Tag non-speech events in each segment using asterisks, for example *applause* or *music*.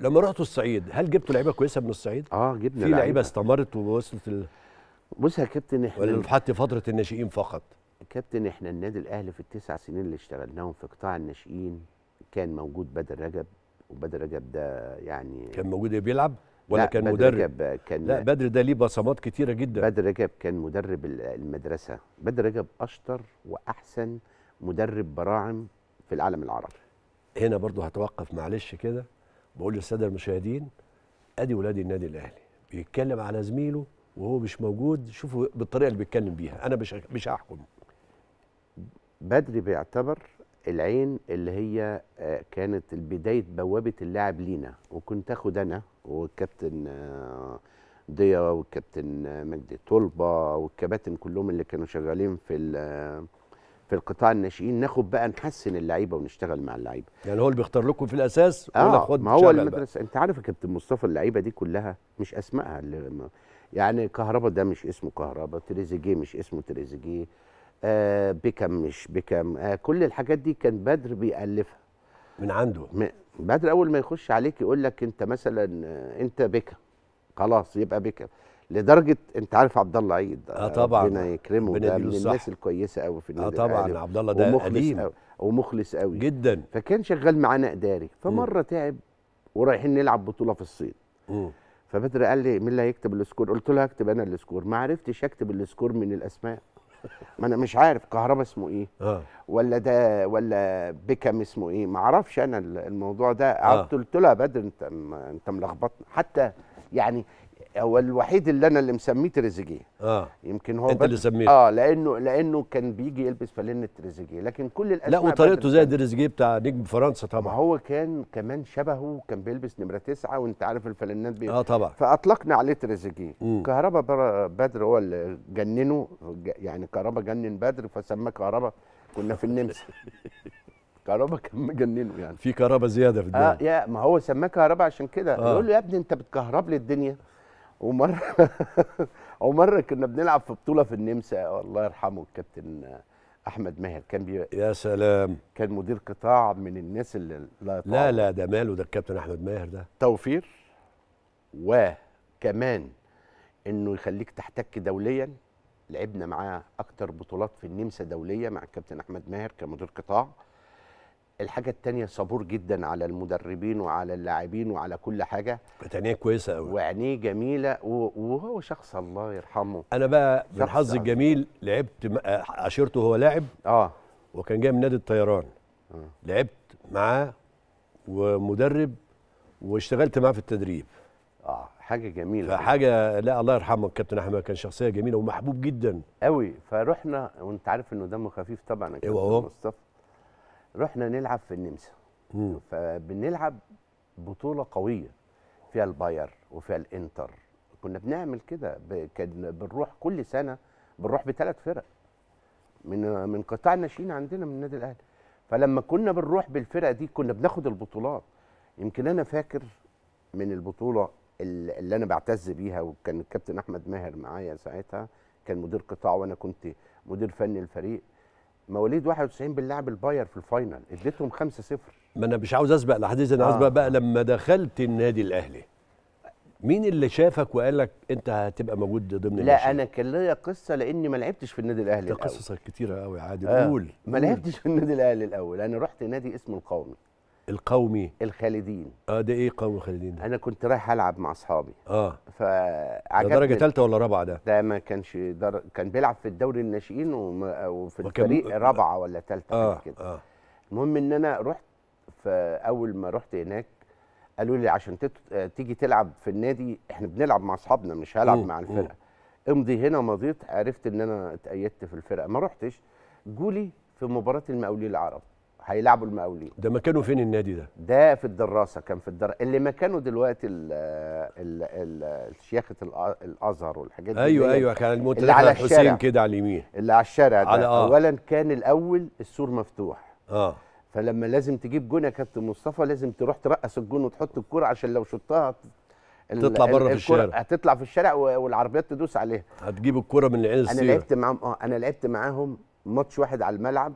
لما رحتوا الصعيد هل جبتوا لعيبه كويسه من الصعيد؟ اه جبنا في لعيبه استمرت ووصلت ال... بص يا كابتن احنا ولا حتى فتره الناشئين فقط؟ كابتن احنا النادي الاهلي في التسع سنين اللي اشتغلناهم في قطاع الناشئين كان موجود بدر رجب وبدر رجب ده يعني كان موجود بيلعب ولا لا كان بدر مدرب رجب كان لا بدر ده ليه بصمات كتيره جدا بدر رجب كان مدرب المدرسه بدر رجب اشطر واحسن مدرب براعم في العالم العربي هنا برضه هتوقف معلش كده بقول للساده المشاهدين ادي ولادي النادي الاهلي بيتكلم على زميله وهو مش موجود شوفوا بالطريقه اللي بيتكلم بيها انا مش مش هحكم بدري بيعتبر العين اللي هي آه، كانت بدايه بوابه اللاعب لينا وكنت اخد انا والكابتن آه، ضيا والكابتن آه، مجدي طلبه والكباتن كلهم اللي كانوا شغالين في في القطاع الناشئين ناخد بقى نحسن اللعيبه ونشتغل مع اللعيبه يعني هو اللي بيختار لكم في الاساس اه خد ما هو المدرسه انت عارف يا كابتن مصطفى اللعيبه دي كلها مش اسمائها اللي يعني كهربا ده مش اسمه كهربا تريزيجيه مش اسمه تريزيجيه آه بيكم مش بيكم آه كل الحاجات دي كان بدر بيألفها من عنده م... بدر اول ما يخش عليك يقول لك انت مثلا آه، انت بيكم خلاص يبقى بيكم لدرجه انت عارف عبد الله عيد اه طبعا ربنا يكرمه من الناس الكويسه قوي في آه، النادي اه طبعا عبد الله ده قديم أوي ومخلص قوي جدا فكان شغال معانا اداري فمره م. تعب ورايحين نلعب بطوله في الصين م. فبدر قال لي مين اللي هيكتب السكور قلت له هكتب انا السكور ما عرفتش اكتب السكور من الاسماء *laughs* ما انا مش عارف كهربا اسمه ايه آه. ولا ده ولا بيكام اسمه ايه ما اعرفش انا الموضوع ده آه. قعدت قلت له يا بدر انت انت ملخبطنا حتى يعني هو الوحيد اللي انا اللي مسميه تريزيجيه اه يمكن هو انت اللي سميته اه لانه لانه كان بيجي يلبس فلنة تريزيجيه لكن كل الاسماء لا وطريقته زي تريزيجيه بتاع نجم فرنسا طبعا هو كان كمان شبهه كان بيلبس نمره تسعه وانت عارف الفلنات اه طبعا فاطلقنا عليه تريزيجيه كهربا بدر هو اللي جننه يعني كهربا جنن بدر فسماه كهربا كنا في النمسا *laughs* كهربا كان مجننه يعني في كهربا زياده في الدنيا اه يا ما هو سماه كهربا عشان كده آه. يقول له يا ابني انت بتكهرب لي الدنيا ومره *laughs* ومره كنا بنلعب في بطوله في النمسا الله يرحمه الكابتن احمد ماهر كان بي... يا سلام كان مدير قطاع من الناس اللي لا لا لا ده ماله ده الكابتن احمد ماهر ده توفير وكمان انه يخليك تحتك دوليا لعبنا معاه اكتر بطولات في النمسا دوليه مع الكابتن احمد ماهر كمدير قطاع الحاجه الثانيه صبور جدا على المدربين وعلى اللاعبين وعلى كل حاجه كانت عينيه كويسه قوي وعينيه جميله وهو شخص الله يرحمه انا بقى من حظي الجميل لعبت آه، عشيرته هو لاعب اه وكان جاي من نادي الطيران آه. لعبت معاه ومدرب واشتغلت معاه في التدريب اه حاجه جميله فحاجه لا الله يرحمه الكابتن احمد كان شخصيه جميله ومحبوب جدا قوي فرحنا وانت عارف انه دمه خفيف طبعا الكابتن أيوة مصطفى رحنا نلعب في النمسا فبنلعب بطوله قويه فيها الباير وفيها الانتر كنا بنعمل كده كان بنروح كل سنه بنروح بثلاث فرق من من قطاع الناشئين عندنا من النادي الاهلي فلما كنا بنروح بالفرقه دي كنا بناخد البطولات يمكن انا فاكر من البطوله اللي انا بعتز بيها وكان الكابتن احمد ماهر معايا ساعتها كان مدير قطاع وانا كنت مدير فني الفريق مواليد 91 باللعب الباير في الفاينل اديتهم 5-0 ما انا مش عاوز اسبق الاحاديث انا آه. اسبق بقى لما دخلت النادي الاهلي مين اللي شافك وقال لك انت هتبقى موجود ضمن لا انا كان ليا قصه لاني ما لعبتش في النادي الاهلي ده قصصك كتيره قوي عادي آه. قول ما لعبتش في النادي الاهلي الاول انا رحت نادي اسمه القومي القومي الخالدين اه ده ايه قومي الخالدين ده؟ انا كنت رايح العب مع اصحابي اه فعجبني ده درجه ثالثه ولا رابعه ده؟ ده ما كانش در... كان بيلعب في الدوري الناشئين وم... وفي وكان... الفريق رابعه ولا ثالثه آه كده آه. المهم ان انا رحت فاول ما رحت هناك قالوا لي عشان تت... تيجي تلعب في النادي احنا بنلعب مع اصحابنا مش هلعب مع الفرقه امضي هنا مضيت عرفت ان انا اتأيدت في الفرقه ما رحتش جولي في مباراه المقاولين العرب هيلعبوا المقاولين ده مكانه فين النادي ده ده في الدراسه كان في الدراسه اللي مكانه دلوقتي ال ال ال شياخه الازهر والحاجات دي ايوه ايوه كان المنتدى الحسين كده على اليمين اللي على الشارع ده على آه. اولا كان الاول السور مفتوح اه فلما لازم تجيب جون يا كابتن مصطفى لازم تروح ترقص الجون وتحط الكوره عشان لو شطها تطلع بره في الشارع هتطلع في الشارع والعربيات تدوس عليها هتجيب الكوره من العين الصغيره انا لعبت معاهم اه انا لعبت معاهم ماتش واحد على الملعب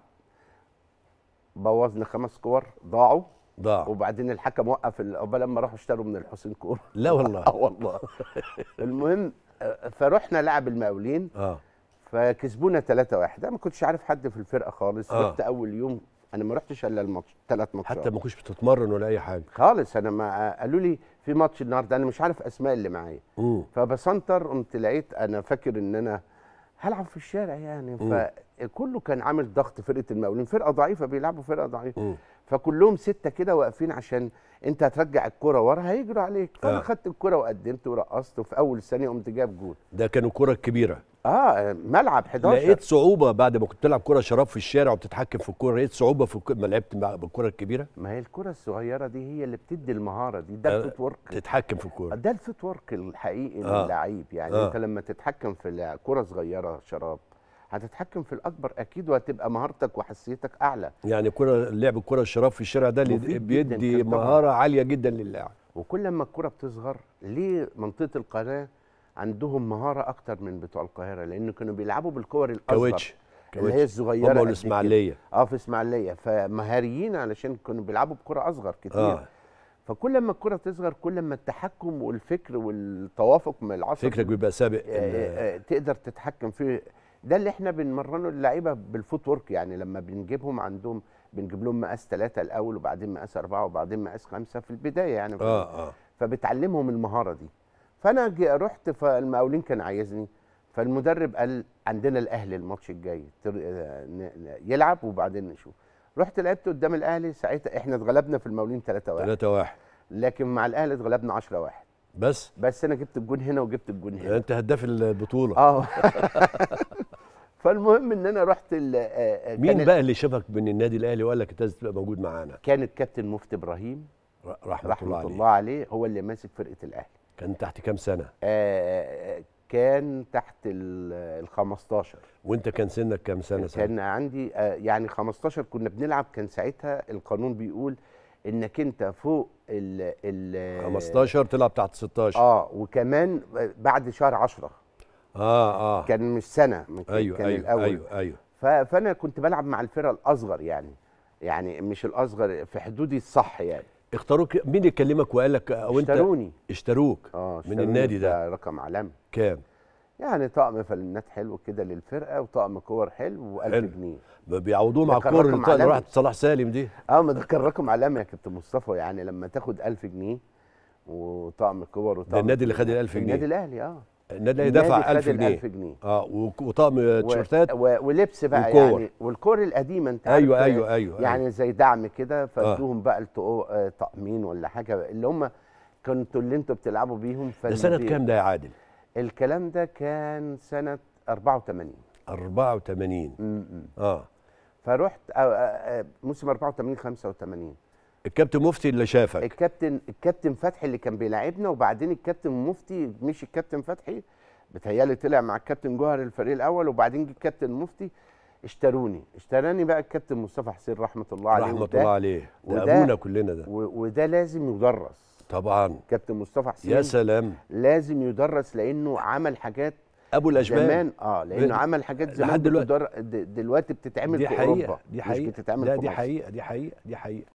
بوظنا خمس كور ضاعوا ضاع وبعدين الحكم وقف قبل لما راحوا اشتروا من الحسين كوره لا *laughs* والله اه والله المهم آه، فرحنا لعب المقاولين اه فكسبونا 3 1 انا ما كنتش عارف حد في الفرقه خالص آه. رحت اول يوم انا ما رحتش الا الماتش ثلاث ماتشات حتى ما كنتش بتتمرن ولا اي حاجه خالص انا ما آه، قالوا لي في ماتش النهارده انا مش عارف اسماء اللي معايا فبسنتر قمت لقيت انا فاكر ان انا هلعب في الشارع يعني ف كله كان عامل ضغط فرقه المقاولين فرقه ضعيفه بيلعبوا فرقه ضعيفه م. فكلهم سته كده واقفين عشان انت هترجع الكره ورا هيجروا عليك فانا آه. خدت الكره وقدمت ورقصت وفي اول ثانيه قمت جاب جول ده كانوا كره كبيره اه ملعب 11 لقيت صعوبه بعد ما كنت تلعب كره شراب في الشارع وبتتحكم في الكره لقيت صعوبه في ما لعبت بالكره الكبيره ما هي الكره الصغيره دي هي اللي بتدي المهاره دي ده آه، الفوت ورك تتحكم في الكره ده الفوت ورك الحقيقي آه. للعيب يعني آه. انت لما تتحكم في كره صغيره شراب هتتحكم في الاكبر اكيد وهتبقى مهارتك وحسيتك اعلى يعني كره لعب الكره الشراب في الشارع ده بيدي مهاره طبعا. عاليه جدا للاعب وكل ما الكره بتصغر ليه منطقه القناه عندهم مهاره اكتر من بتوع القاهره لان كانوا بيلعبوا بالكور الاصغر كاوتش اللي هي الصغيره هم والاسماعيليه اه في اسماعيليه فمهاريين علشان كانوا بيلعبوا بكره اصغر كتير آه. فكل ما الكره تصغر كل ما التحكم والفكر والتوافق مع العصر فكرك بيبقى سابق آه آه،, آه تقدر تتحكم فيه ده اللي احنا بنمرنه اللعيبه بالفوت ورك يعني لما بنجيبهم عندهم بنجيب لهم مقاس ثلاثه الاول وبعدين مقاس اربعه وبعدين مقاس خمسه في البدايه يعني اه اه فبتعلمهم المهاره دي فانا رحت فالمقاولين كان عايزني فالمدرب قال عندنا الاهلي الماتش الجاي آه، يلعب وبعدين نشوف رحت لعبت قدام الاهلي ساعتها احنا اتغلبنا في المقاولين 3 1 3 1 لكن مع الاهلي اتغلبنا 10 1 بس بس انا جبت الجون هنا وجبت الجون هنا انت هداف البطوله اه *laughs* فالمهم ان انا رحت آه، آه، مين بقى اللي شافك من النادي الاهلي وقال لك انت لازم تبقى موجود معانا كانت كابتن مفتي ابراهيم رحمه, رحمة الله, الله عليه. عليه هو اللي ماسك فرقه الاهلي كان تحت كام سنه آه, آه، كان تحت ال 15 وانت كان سنك كام سنه سنة؟ كان عندي آه يعني 15 كنا بنلعب كان ساعتها القانون بيقول انك انت فوق ال 15 تلعب تحت 16 اه وكمان بعد شهر 10 اه اه كان مش سنه أيوة كان أيوة الاول ايوه ايوه فانا كنت بلعب مع الفرقه الاصغر يعني يعني مش الاصغر في حدودي الصح يعني اختاروك مين اللي كلمك وقال لك او انت اشتروني اشتروك آه من النادي ده رقم عالمي كام يعني طقم فلنات حلو كده للفرقه وطقم كور حلو و1000 جنيه بيعوضوه مع الكور اللي راحت صلاح سالم دي اه ما ده كان رقم عالمي يا كابتن مصطفى يعني لما تاخد 1000 جنيه وطقم كور وطقم ده النادي اللي خد ال 1000 جنيه النادي الاهلي اه النادي دفع 1000 جنيه 1000 جنيه اه وطقم تيشرتات و... ولبس بقى وكور. يعني والكور القديمه انت أيوة, عارف ايوه ايوه ايوه يعني زي دعم كده آه. فادوهم آه. بقى التقو... آه، طقمين ولا حاجه اللي هم كنتوا اللي انتوا بتلعبوا بيهم ده سنه كام ده يا عادل؟ الكلام ده كان سنه 84 84 م -م. اه فرحت آه، موسم 84 85 الكابتن مفتي اللي شافك الكابتن الكابتن فتحي اللي كان بيلاعبنا وبعدين الكابتن مفتي مشي الكابتن فتحي بتهيالي طلع مع الكابتن جوهر الفريق الاول وبعدين جه الكابتن مفتي اشتروني اشتراني بقى الكابتن مصطفى حسين رحمه الله عليه رحمه الله عليه ده ابونا كلنا ده وده لازم يدرس طبعا كابتن مصطفى حسين يا سلام لازم يدرس لانه عمل حاجات ابو الاشبال زمان اه لانه عمل حاجات زمان لحد دلوقتي دلوقتي بتتعمل في حقيقة. اوروبا دي حقيقه دي حقيقه مش بتتعمل لا في دي حقيقه دي حقيقه دي حقيقه